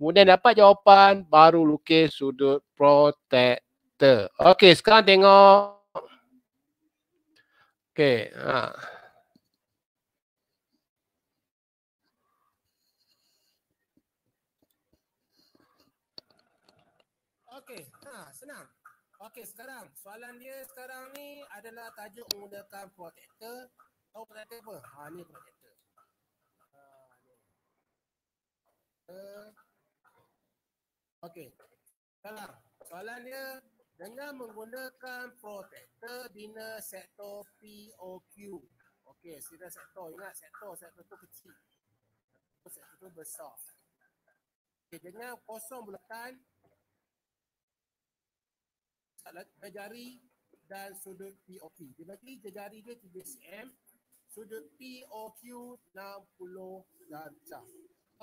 Speaker 1: Kemudian dapat jawapan baru lukis sudut protector. Okey, sekarang tengok. Okey, ha. sekarang. Soalan dia sekarang ni adalah tajuk menggunakan protector. Tahu protector apa? Ha ni protector. Ha eh, Sekarang soalan dia dengan menggunakan protector bina sektor POQ. Okey, sekitar sektor. Ingat sektor, sektor tu kecil. Sektor tu besar. Okey, dengan kosong bulatan jari dan sudut POP. Dia bagi jari dia 3 cm, sudut POQ 60 darjah.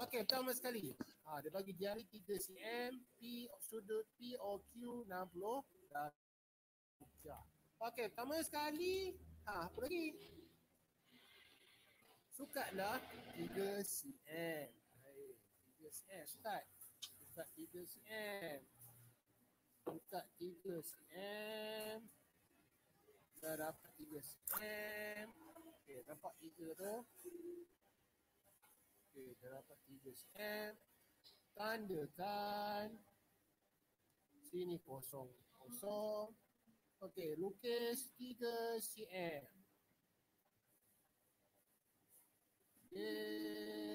Speaker 1: Okey, pertama sekali. Ha, dia bagi jari 3 cm, P, sudut POQ 60 darjah. Okey, pertama sekali. Ha, apa lagi? Sukatlah 3 cm. Hey, 3 cm, start. Sukat 3 cm dekat 3 cm dah dapat 3 cm okey dapat 3 tu okey dah dapat 3 cm tandakan sini kosong kosong okey lukis 3 cm okey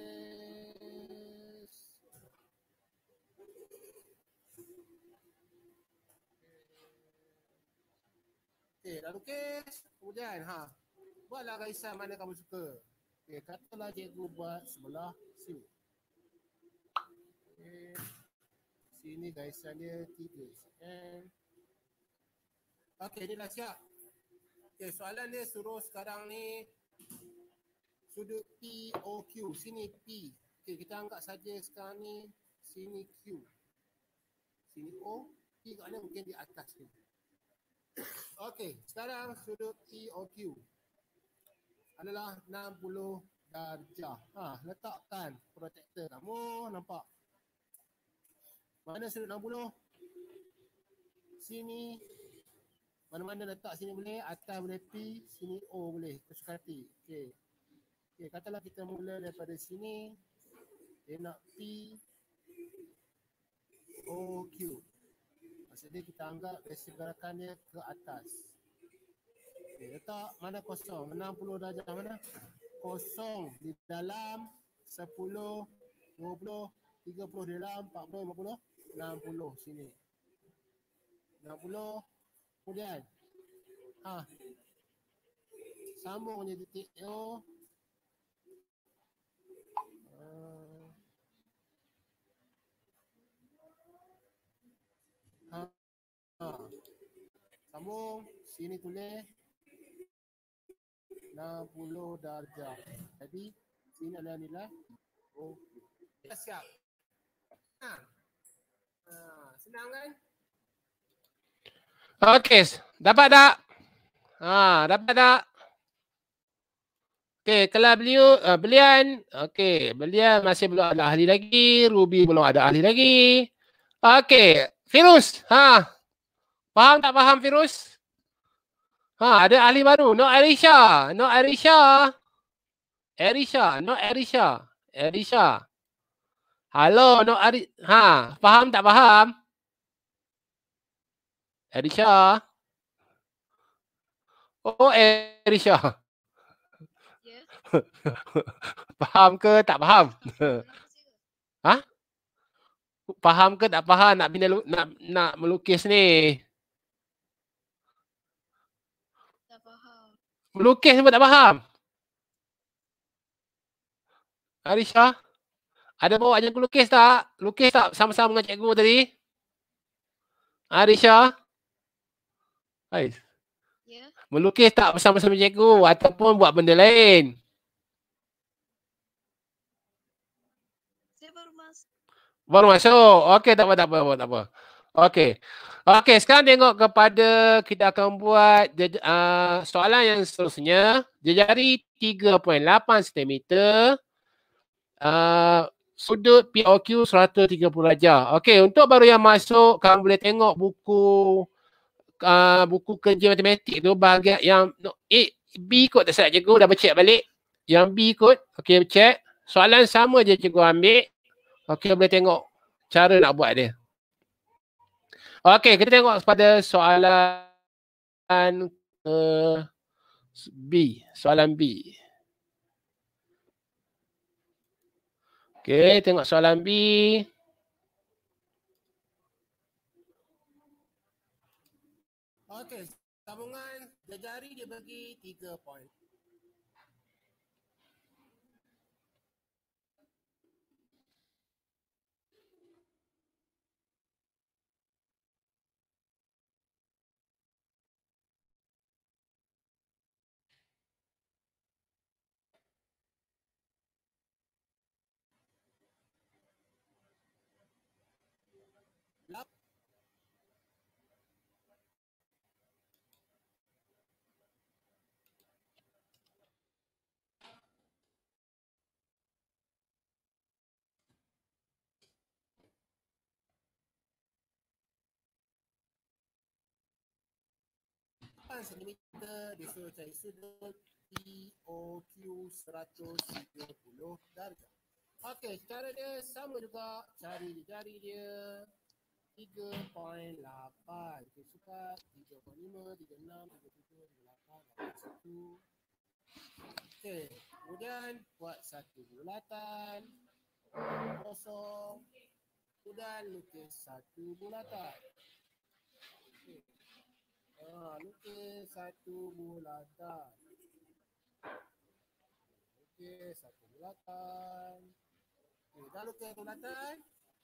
Speaker 2: Okey, dah lukis.
Speaker 1: Kemudian, ha. Buatlah garisan mana kamu suka. Okey, katalah cikgu buat sebelah sini. Okey. Sini garisan dia tiga. Okey. Okey, ni dah siap. Okey, soalan dia suruh sekarang ni sudut P O Q. Sini P. Okey, kita angkat saja sekarang ni sini Q. Sini O. P kat Mungkin di atas ni. Okey, sekarang sudut TOQ adalah 60 darjah. Ha, letakkan protector kamu, nampak? Mana sudut 60? Sini. Mana-mana letak sini boleh, atas boleh P, sini O boleh, kesuka hati. Okey. Okey, katalah kita mula daripada sini. Dia nak P, O, Q. Maksudnya kita anggap resip gerakannya ke atas. Okay, letak mana kosong? 60 darjah mana? Kosong di dalam 10, 20, 30 dalam 40, 50, 60 sini. 60 kemudian ah, sambung je titik O Ha. Sambung. Sini tulis. 60 darjah. Jadi, sini adalah nilai. O, oh. Kita siap. Ha. Ha, senang kan? Okey. Dapat tak? Ha. Dapat tak? Okey, kalau beliau uh, belian, okey, belian masih belum ada ahli lagi, Ruby belum ada ahli lagi. Okey, Firuz, ha, Faham tak faham virus? Ha, ada ahli baru. No Arisha. No Arisha. Arisha. No Arisha. Arisha. Hello, no Ari. Ha, faham tak faham? Arisha. Oh, Arisha. Yeah. faham ke tak faham? ha? Faham ke tak faham nak bina nak nak melukis ni? Melukis pun tak faham. Arisha, ada bawa yang lukis tak? Lukis tak sama-sama dengan cikgu tadi? Arisha? Hai. Yeah. Melukis tak bersama-sama cikgu ataupun buat benda lain? Saya baru masuk. Baru masuk? Okey, tak apa, tak apa, tak apa. Okey. Okey, sekarang tengok kepada kita akan buat uh, soalan yang seterusnya. Jejari 3.8 cm. Uh, sudut POQ 130 darjah. Okey, untuk baru yang masuk, kamu boleh tengok buku uh, buku kerja matematik tu bahagian yang no, A, B kot tak salah cikgu dah check balik. Yang B kot. Okey, check. Soalan sama je cikgu ambil. Okey, boleh tengok cara nak buat dia. Okey, kita tengok pada soalan ke eh, B, soalan B. Okey, tengok soalan B. Okey, tabungan jajari dia bagi 3 point. 8 cm desa cari sedar TOQ 130 darjah. Okey, cara dia sama juga cari jari dia 3.8. Okey, suka 3.5, 3.6, 3.7, 3.8, 3.1. Okey, kemudian buat satu bulatan kosong. Kemudian lukis satu bulatan. Ah, satu bulatan. Lukis satu bulatan. Okay, eh, dah lukis bulatan.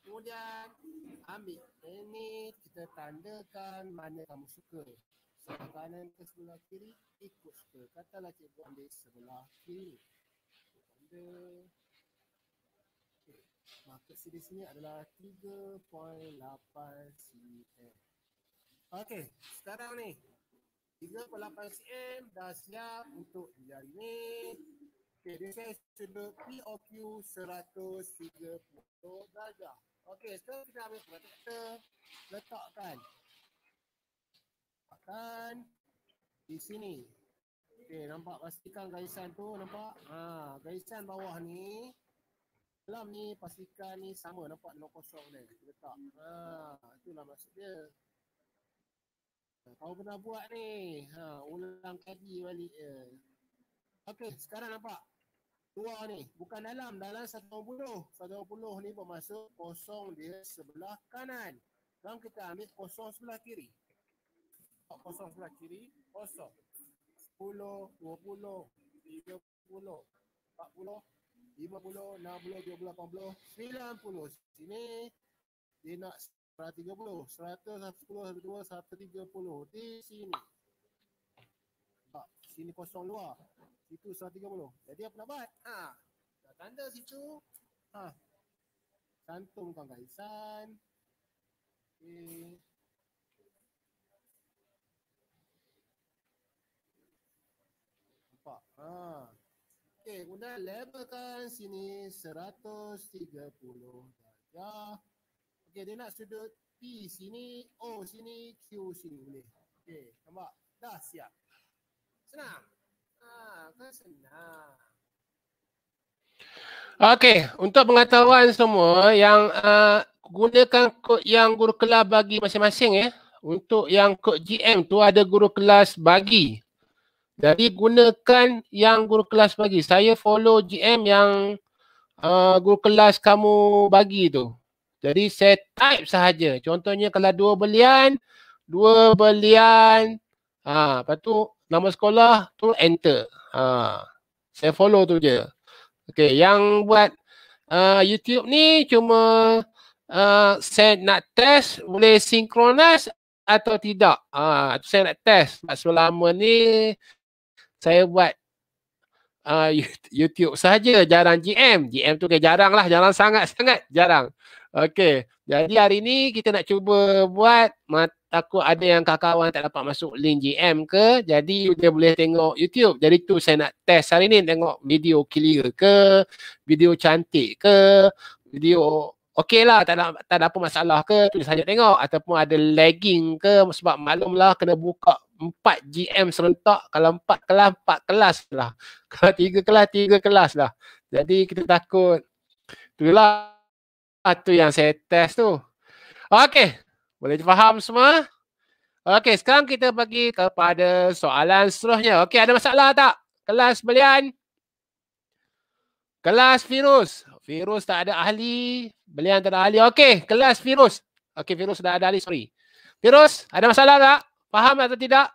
Speaker 1: Kemudian ambil ini kita tandakan mana kamu suka. Sebelah kanan ke sebelah kiri ikut suka. Katalah cikgu ambil sebelah kiri. Tanda. Okay. Market sini adalah 3.8 cm. Okey, sekarang ni 3.8 cm dah siap untuk jari ni. Okey, dia saya sudut POQ 130 darjah. Okey, sekarang kita ambil protector. Letakkan. Letakkan di sini. Okey, nampak pastikan garisan tu nampak? Ha, garisan bawah ni dalam ni pastikan ni sama nampak nombor kosong ni. Letak. Ha, itulah maksud dia. Kau pernah buat ni. Ha, ulang kaji balik je. Ya. Okey, sekarang nampak? Luar ni. Bukan dalam. Dalam 120. 120 ni bermaksud kosong dia sebelah kanan. Sekarang kita ambil kosong sebelah kiri. Kosong sebelah kiri, kosong. 10, 20, 30, 40, 50, 60, 70, 80, 90, 100. Sini dia nak 130 di sini tak sini kosong luar situ 130 jadi apa nak buat ha dah tanda situ ha cantumkan garisan okey nampak ha okey kemudian labelkan sini 130 darjah Okey, dia nak sudut P sini, O sini, Q sini boleh. Okay, nampak? Dah siap. Senang. Ah, kan senang. Okey, untuk pengetahuan semua yang uh, gunakan kod yang guru kelas bagi masing-masing ya. Eh. Untuk yang kod GM tu ada guru kelas bagi. Jadi gunakan yang guru kelas bagi. Saya follow GM yang uh, guru kelas kamu bagi tu. Jadi set type sahaja. Contohnya kalau dua belian, dua belian. Ha, lepas tu nama sekolah tu enter. Ha, saya follow tu je. Okay, yang buat uh, YouTube ni cuma uh, saya nak test boleh synchronize atau tidak. Ha, tu saya nak test. Sebab selama ni saya buat uh, YouTube sahaja. Jarang GM. GM tu kan jarang lah. Jarang sangat-sangat. Jarang. Okey, jadi hari ni kita nak cuba buat aku ada yang kawan-kawan tak dapat masuk link GM ke jadi dia boleh tengok YouTube. Jadi tu saya nak test hari ni tengok video clear ke, video cantik ke, video okey lah tak ada, tak ada apa masalah ke tu saya tengok ataupun ada lagging ke sebab maklumlah kena buka 4 GM serentak kalau 4 kelas 4 kelas lah kalau 3 kelas 3 kelas lah jadi kita takut itulah Ah, tu yang saya test tu. Okey. Boleh faham semua? Okey, sekarang kita pergi kepada soalan seterusnya. Okey, ada masalah tak? Kelas belian? Kelas virus? Virus tak ada ahli. Belian tak ada ahli. Okey, kelas virus. Okey, virus dah ada ahli. Sorry. Virus, ada masalah tak? Faham atau tidak?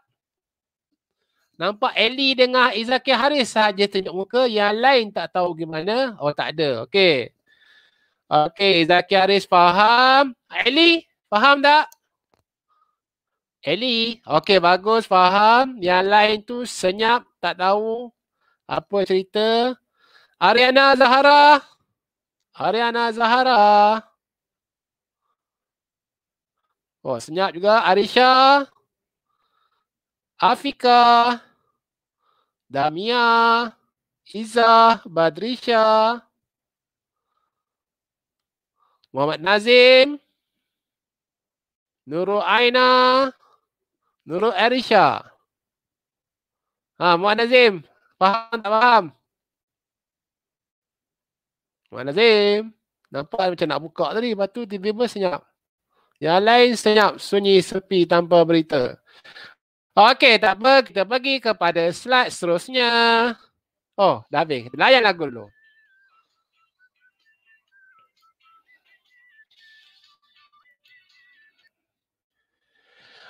Speaker 1: Nampak Eli dengan Izaki Haris sahaja tunjuk muka. Yang lain tak tahu gimana. Oh, tak ada. Okey, Okay, Zaki Aris faham. Eli, faham tak? Eli, okay, bagus faham. Yang lain tu senyap, tak tahu apa cerita. Ariana Zahara. Ariana Zahara. Oh, senyap juga. Arisha. Afika. Damia. Iza. Badrisha. Badrisha. Muhammad Nazim. Nurul Aina. Nurul Arisha. Ha, Muhammad Nazim. Faham tak faham? Muhammad Nazim. Nampak macam nak buka tadi. Lepas tu tiba-tiba senyap. Yang lain senyap. Sunyi sepi tanpa berita. Okey, tak apa. Kita pergi kepada slide seterusnya. Oh, dah habis. Kita layan lagu dulu.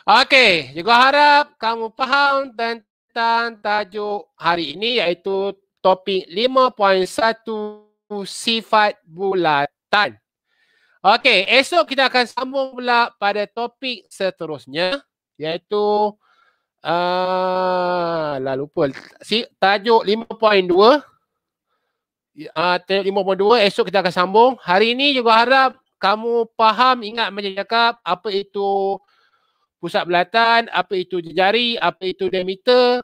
Speaker 1: Okey, juga harap kamu faham tentang tajuk hari ini iaitu topik 5.1 sifat bulatan. Okey, esok kita akan sambung pula pada topik seterusnya iaitu uh, lah lupa si, tajuk 5.2 uh, ya, ah, tajuk 5.2 esok kita akan sambung. Hari ini juga harap kamu faham ingat menjaga apa itu pusat belatan, apa itu jari, apa itu diameter,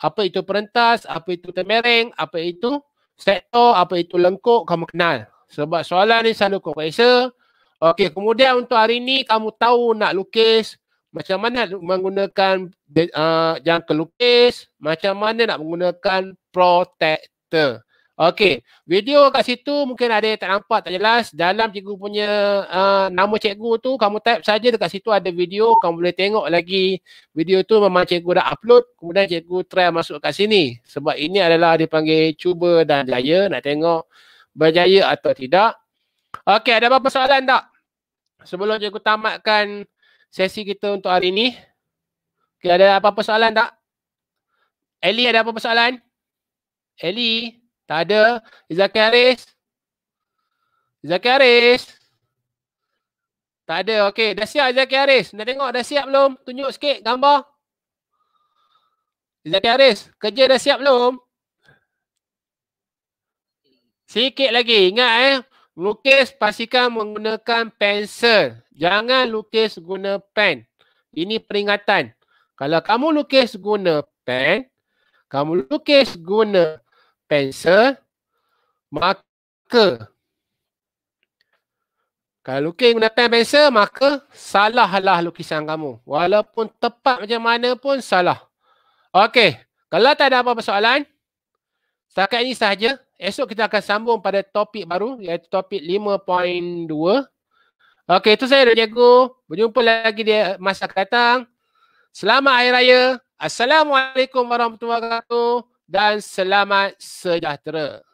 Speaker 1: apa itu perentas, apa itu temereng, apa itu sektor, apa itu lengkuk, kamu kenal. Sebab soalan ni selalu kau rasa. Okey, kemudian untuk hari ni kamu tahu nak lukis macam mana menggunakan uh, jangka lukis, macam mana nak menggunakan protector. Okey, video kat situ mungkin ada yang tak nampak tak jelas. Dalam cikgu punya uh, nama cikgu tu kamu type saja dekat situ ada video, kamu boleh tengok lagi video tu memang cikgu dah upload, kemudian cikgu try masuk kat sini. Sebab ini adalah dipanggil cuba dan jaya nak tengok berjaya atau tidak. Okey, ada apa-apa soalan tak? Sebelum cikgu tamatkan sesi kita untuk hari ini. Okey, ada apa-apa soalan tak? Ellie ada apa-apa soalan? Ellie tak ada. Zaki Haris. Zaki Haris. Tak ada. Okey. Dah siap Zaki Haris. Dah tengok dah siap belum? Tunjuk sikit gambar. Zaki Haris. Kerja dah siap belum? Sikit lagi. Ingat eh. Lukis pastikan menggunakan pensel. Jangan lukis guna pen. Ini peringatan. Kalau kamu lukis guna pen, kamu lukis guna pensel maka kalau lukis guna pen pensel maka salahlah lukisan kamu walaupun tepat macam mana pun salah okey kalau tak ada apa-apa soalan setakat ini sahaja esok kita akan sambung pada topik baru iaitu topik 5.2 okey itu saya dan jago berjumpa lagi di masa akan datang selamat hari raya assalamualaikum warahmatullahi wabarakatuh dan selamat sejahtera.